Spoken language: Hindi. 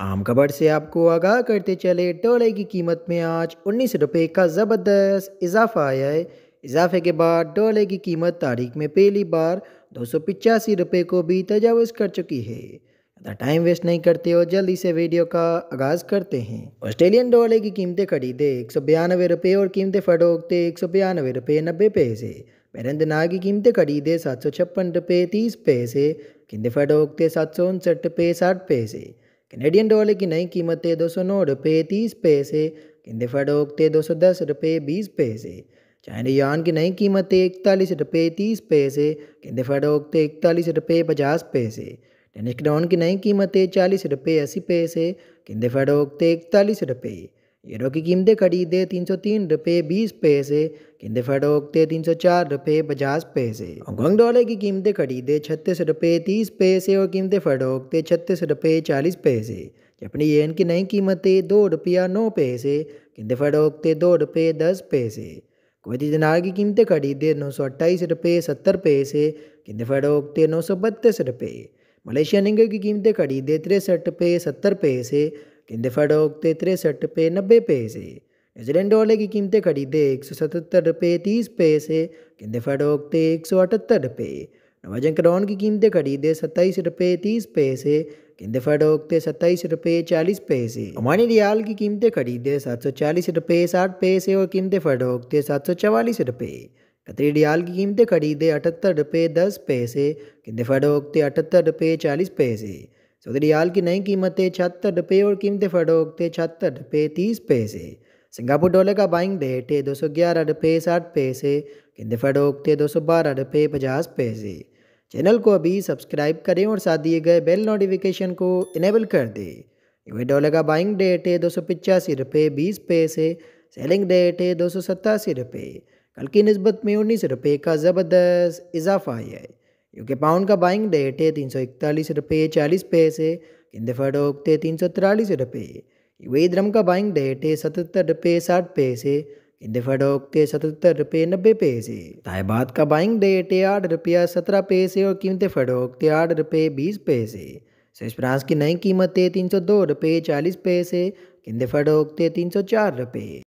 आम खबर से आपको आगाह करते चले डॉलर की कीमत में आज उन्नीस रुपये का ज़बरदस्त इजाफा आया है इजाफे के बाद डॉलर की कीमत तारीख में पहली बार दो सौ पिचासी रुपये को भी तजावज़ कर चुकी है ज़्यादा टाइम वेस्ट नहीं करते और जल्दी से वीडियो का आगाज़ करते हैं ऑस्ट्रेलियन डॉलर की कीमतें खरीदे एक सौ बयानवे रुपये और कीमतें फटोकते एक सौ बयानवे रुपये नब्बे पैसे नाग की कीमतें खरीदे सात सौ छप्पन रुपये तीस पैसे कीमतें फटोकते सात सौ उनसठ रुपये साठ पैसे कैनेडियन डॉलर की नई कीमतें दो सौ नौ रुपये तीस पैसे किंदे थे दो सौ दस रुपये बीस पैसे चाइना यान की नई कीमतें इकतालीस रुपये तीस पैसे किंदे थे इकतालीस रुपये पचास पैसे टेनिस डॉन की नई कीमतें चालीस रुपये अस्सी पैसे किंदे फडोकते इकतालीस रुपये हीरो की कीमतें खरीदे तीन सौ तीन रुपये बीस पैसे किंदे फरोखते तीन सौ चार रुपये पचास पैसे हांगकॉन्ग डॉलर की कीमतें खरीदे छत्तीस रुपये तीस पैसे और कीमतें फरोखते छत्तीस रुपये चालीस पैसे जपनी येन की नई कीमतें दो रुपया नौ पैसे किंदे फरोखते दो रुपये दस पैसे कुवैती दिनार की कीमतें खरीदे नौ सौ अट्ठाईस रुपये सत्तर पैसे किंदे फरोखते नौ सौ बत्तीस रुपये मलेशिया रिंगल की कीमतें खरीदे तिरसठ रुपये सत्तर पैसे इंदफ़ा डोकते तिरसठ पे नब्बे पैसे न्यूजीलैंड डॉलर की कीमतें खरीदे एक सौ सतहत्तर रुपये तीस पैसे इंदफ़ा डोकते एक सौ अठहत्तर रुपये नवाजन करोन की कीमतें खरीदे सत्ताईस रुपये तीस पैसे इंदफ़ा डोकते सत्ताईस रुपये चालीस पैसे अमानी रियाल की कीमतें खरीदे सात सौ चालीस रुपये साठ पैसे और कीमतें फडोकते सात सौ चवालीस रुपये कतरी डियाल की कीमतें खरीदे अठहत्तर रुपये दस पैसे किंदे फडोकते अठहत्तर रुपये चालीस पैसे सऊदी रियाल की नई कीमतें छिहत्तर रुपये और कीमतें फडोकते छिहत्तर रुपये तीस पैसे सिंगापुर डॉलर का बाइंग है दो सौ ग्यारह रुपये साठ पैसे कीमतें फरोख्तें दो सौ बारह रुपये पचास पैसे चैनल को अभी सब्सक्राइब करें और साथ दिए गए बेल नोटिफिकेशन को इनेबल कर दें यूए डॉलर का बाइंग डेट है दो सौ पचासी रुपये बीस पैसे सेलिंग डेट है दो सौ सतासी रुपये कल की नस्बत में उन्नीस रुपये का ज़बरदस्त इजाफा आया है क्योंकि पाउंड का बाइंग डेट है तीन सौ इकतालीस रुपये चालीस पैसे किंदे फटोक तीन सौ तिरालीस रुपये वही द्रम का बाइंग डेट है सतहत्तर रुपये साठ पैसे किंदे फटोक सतहत्तर रुपये नब्बे पैसे ताइबाद का बाइंग डेट है आठ रुपया सत्रह पैसे और कीमतें फटोक आठ रुपये बीस पैसे स्विस फ्रांस की नई कीमत है तीन सौ दो रुपये चालीस पैसे किंदे फटोक तीन सौ चार रुपये